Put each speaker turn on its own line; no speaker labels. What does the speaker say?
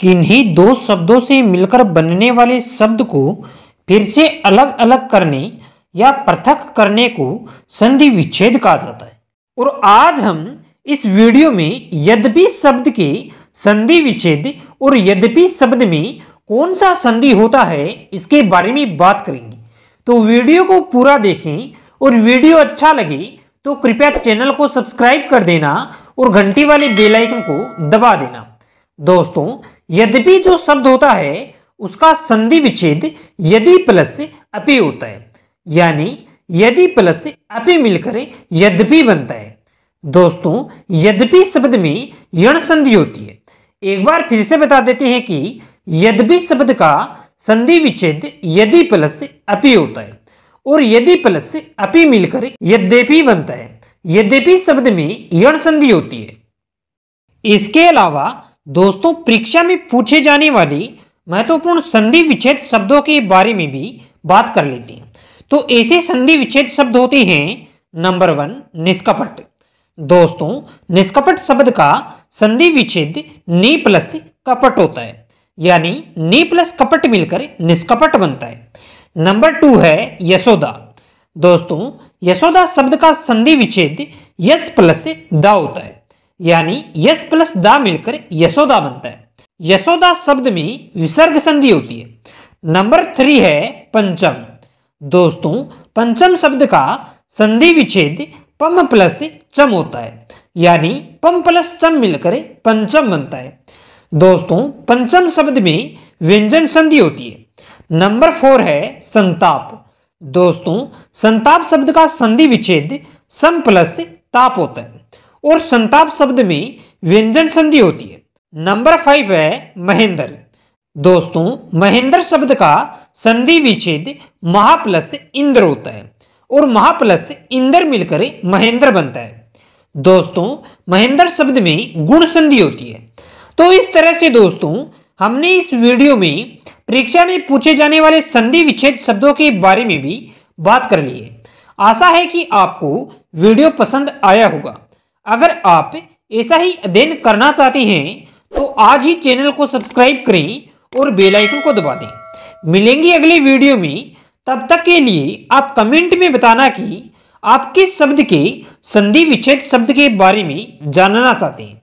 किन्हीं दो शब्दों से मिलकर बनने वाले शब्द को फिर से अलग अलग करने या पृथक करने को संधि विच्छेद कहा जाता है और आज हम इस वीडियो में यद्यपि शब्द के संधि विच्छेद और यद्यपि शब्द में कौन सा संधि होता है इसके बारे में बात करेंगे तो वीडियो को पूरा देखें और वीडियो अच्छा लगे तो कृपया चैनल को सब्सक्राइब कर देना और घंटी वाले बेल आइकन को दबा देना दोस्तों यद्यपि जो शब्द होता है उसका संधि विच्छेद यदि प्लस से अपि होता है यानी यदि प्लस से अपि मिलकर यद्यपि बनता है दोस्तों यद्यपि शब्द में यण संधि होती है एक बार फिर से बता देते हैं कि यद्यपि शब्द का संधि विच्छेद यदि प्लस से अपि होता है और यदि प्लस से अपि मिलकर यद्यपि बनता है यद्यपि शब्द में यण संधि होती है इसके अलावा दोस्तों परीक्षा में पूछे जाने वाली महत्वपूर्ण संधि विच्छेद शब्दों के बारे में भी बात कर लेते हैं तो ऐसे संधि विच्छेद शब्द होते हैं नंबर वन निष्कपट दोस्तों निष्कपट शब्द का संधि विच्छेद नी प्लस कपट होता है यानी नी प्लस कपट मिलकर निष्कपट बनता है नंबर टू है यशोदा दोस्तों यशोदा शब्द का संधि विच्छेद यश प्लस दा होता है यानी यश प्लस दा मिलकर यशोदा बनता है यशोदा शब्द में विसर्ग संधि होती है नंबर थ्री है पंचम दोस्तों पंचम शब्द का संधि विच्छेद पम प्लस चम होता है यानी पम प्लस चम मिलकर पंचम बनता है दोस्तों पंचम शब्द में व्यंजन संधि होती है नंबर फोर है संताप दोस्तों संताप शब्द का संधि विच्छेद सम प्लस ताप होता है और संताप शब्द में व्यंजन संधि होती है नंबर फाइव है महेंद्र दोस्तों महेंद्र शब्द का संधि विच्छेद महाप्लस इंद्र होता है और महाप्लस इंद्र मिलकर महेंद्र बनता है दोस्तों महेंद्र शब्द में गुण संधि होती है तो इस तरह से दोस्तों हमने इस वीडियो में परीक्षा में पूछे जाने वाले संधि विच्छेद शब्दों के बारे में भी बात कर ली है आशा है कि आपको वीडियो पसंद आया होगा अगर आप ऐसा ही अध्ययन करना चाहते हैं तो आज ही चैनल को सब्सक्राइब करें और बेल आइकन को दबा दें मिलेंगे अगले वीडियो में तब तक के लिए आप कमेंट में बताना कि आप किस शब्द के संधि विच्छेद शब्द के बारे में जानना चाहते हैं